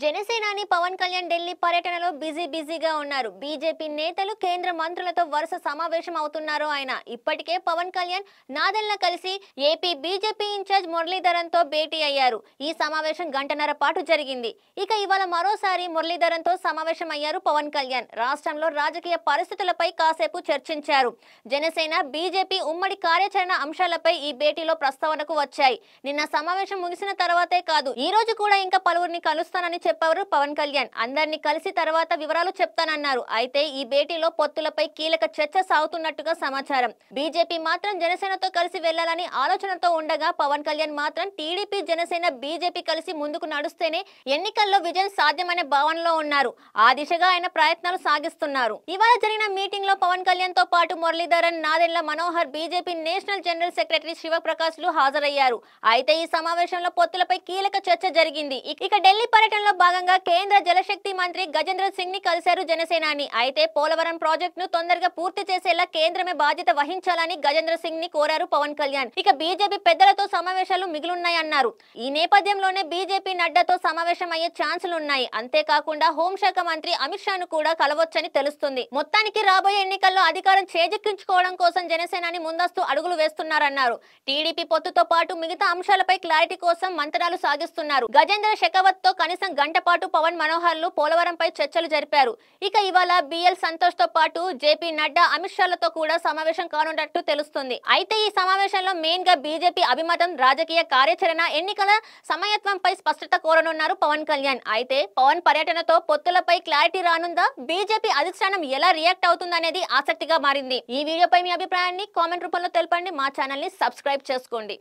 జనసేనాని పవన్ కళ్యాణ్ ఢిల్లీ పర్యటనలో బిజీ బిజీగా ఉన్నారు బీజేపీ నేతలు కేంద్ర మంత్రులతో వరుస సమావేశం అవుతున్నారు ఆయన ఇప్పటికే పవన్ కళ్యాణ్ నాదెళ్ల కలిసి ఏపీ బీజేపీ ఇన్ఛార్జ్ మురళీధరన్ తో భేటీ అయ్యారు ఈ సమావేశం గంటన్నర పాటు జరిగింది ఇక ఇవాళ మరోసారి మురళీధరన్ తో సమావేశం అయ్యారు పవన్ కళ్యాణ్ రాష్ట్రంలో రాజకీయ పరిస్థితులపై కాసేపు చర్చించారు జనసేన బీజేపీ ఉమ్మడి కార్యాచరణ అంశాలపై ఈ భేటీలో ప్రస్తావనకు వచ్చాయి నిన్న సమావేశం ముగిసిన తర్వాతే కాదు ఈ రోజు కూడా ఇంకా పలువురిని కలుస్తానని అని చెప్పారు పవన్ కళ్యాణ్ అందరినీ కలిసి తర్వాత వివరాలు చెప్తానన్నారు అయితే ఈ భేటీలో పొత్తులపై కీలక చర్చ సాగుతున్నట్టుగా సమాచారం బీజేపీ మాత్రం జనసేనతో కలిసి వెళ్లాలని ఆలోచనతో ఉండగా పవన్ కళ్యాణ్ మాత్రం టీడీపీ జనసేన బీజేపీ కలిసి ముందుకు నడుస్తేనే ఎన్నికల్లో విజయం సాధ్యమనే భావనలో ఉన్నారు ఆ దిశగా ఆయన ప్రయత్నాలు సాగిస్తున్నారు ఇవాళ జరిగిన మీటింగ్ లో పవన్ కళ్యాణ్ తో పాటు Muraleedharan Nadendla Manohar BJP national general secretary Shivaprakash లు హాజరయ్యారు అయితే ఈ సమావేశంలో పొత్తులపై కీలక చర్చ జరిగింది ఇక ఢిల్లీ పర్యటనలో పర్యటనలో భాగంగా కేంద్ర జలశక్తి మంత్రి గజేంద్ర సింగ్ ని కలిశారు జనసేనాని అయితే పోలవరం ప్రాజెక్టును తొందరగా పూర్తి చేసేలా కేంద్రమే బాధ్యత వహించాలని గజేంద్ర సింగ్ ని కోరారు పవన్ కళ్యాణ్ ఇక బీజేపీ పెద్దలతో సమావేశాలు మిగిలిన్నాయన్నారు ఈ నేపథ్యంలోనే బీజేపీ నడ్డాతో సమావేశం అయ్యే ఛాన్సులున్నాయి అంతేకాకుండా హోంశాఖ మంత్రి అమిత్ షాను కూడా కలవచ్చని తెలుస్తుంది మొత్తానికి రాబోయే ఎన్నికల్లో అధికారం చేజెక్కించుకోవడం కోసం జనసేనాని ముందస్తు అడుగులు వేస్తున్నారన్నారు టీడీపీ పొత్తుతో పాటు మిగతా అంశాలపై క్లారిటీ కోసం మంత్రాలు సాగిస్తున్నారు గజేంద్ర శకవత్ తో కనీసం గంట పాటు పవన్ మనోహర్లు పోలవరంపై చర్చలు జరిపారు ఇక ఇవాళ బిఎల్ సంతోష్ తో పాటు జేపీ నడ్డా అమిత్ షాలతో కూడా సమావేశం కానున్నట్టు తెలుస్తుంది అయితే ఈ సమావేశంలో మెయిన్ గా బీజేపీ అభిమతం రాజకీయ కార్యాచరణ ఎన్నికల సమయత్వంపై స్పష్టత కోరనున్నారు పవన్ కళ్యాణ్ అయితే పవన్ పర్యటనతో పొత్తులపై క్లారిటీ రానుందా బీజేపీ అధిష్టానం ఎలా రియాక్ట్ అవుతుందనేది ఆసక్తిగా మారింది ఈ వీడియోపై మీ అభిప్రాయాన్ని కామెంట్ రూపంలో తెలపండి మా ఛానల్ ని సబ్స్క్రైబ్ చేసుకోండి